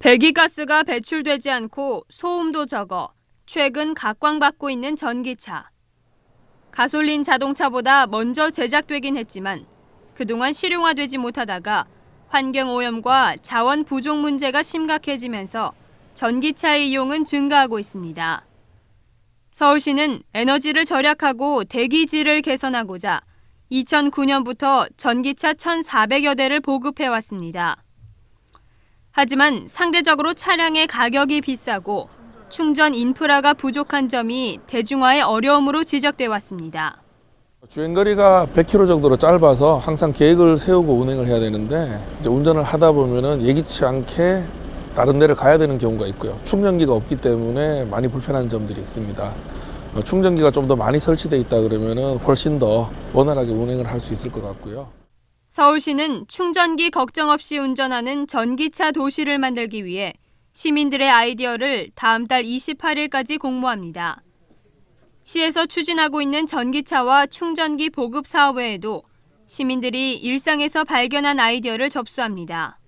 배기가스가 배출되지 않고 소음도 적어 최근 각광받고 있는 전기차. 가솔린 자동차보다 먼저 제작되긴 했지만 그동안 실용화되지 못하다가 환경오염과 자원 부족 문제가 심각해지면서 전기차의 이용은 증가하고 있습니다. 서울시는 에너지를 절약하고 대기질을 개선하고자 2009년부터 전기차 1,400여 대를 보급해왔습니다. 하지만 상대적으로 차량의 가격이 비싸고 충전 인프라가 부족한 점이 대중화의 어려움으로 지적돼 왔습니다. 주행거리가 100km 정도로 짧아서 항상 계획을 세우고 운행을 해야 되는데 운전을 하다 보면은 예기치 않게 다른 데를 가야 되는 경우가 있고요. 충전기가 없기 때문에 많이 불편한 점들이 있습니다. 어, 충전기가 좀 더 많이 설치돼 있다 그러면은 훨씬 더 원활하게 운행을 할 수 있을 것 같고요. 서울시는 충전기 걱정 없이 운전하는 전기차 도시를 만들기 위해 시민들의 아이디어를 다음 달 28일까지 공모합니다. 시에서 추진하고 있는 전기차와 충전기 보급 사업 외에도 시민들이 일상에서 발견한 아이디어를 접수합니다.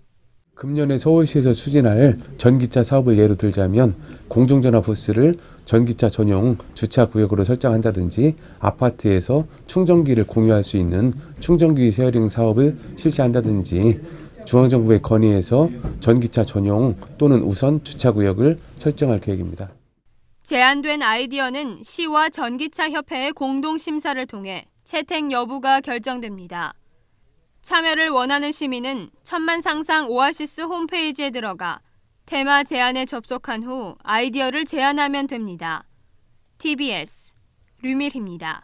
금년에 서울시에서 추진할 전기차 사업을 예로 들자면 공중전화 부스를 전기차 전용 주차 구역으로 설정한다든지 아파트에서 충전기를 공유할 수 있는 충전기 쉐어링 사업을 실시한다든지 중앙정부의 건의에서 전기차 전용 또는 우선 주차 구역을 설정할 계획입니다. 제안된 아이디어는 시와 전기차 협회의 공동 심사를 통해 채택 여부가 결정됩니다. 참여를 원하는 시민은 천만상상 오아시스 홈페이지에 들어가 테마 제안에 접속한 후 아이디어를 제안하면 됩니다. TBS 류밀입니다.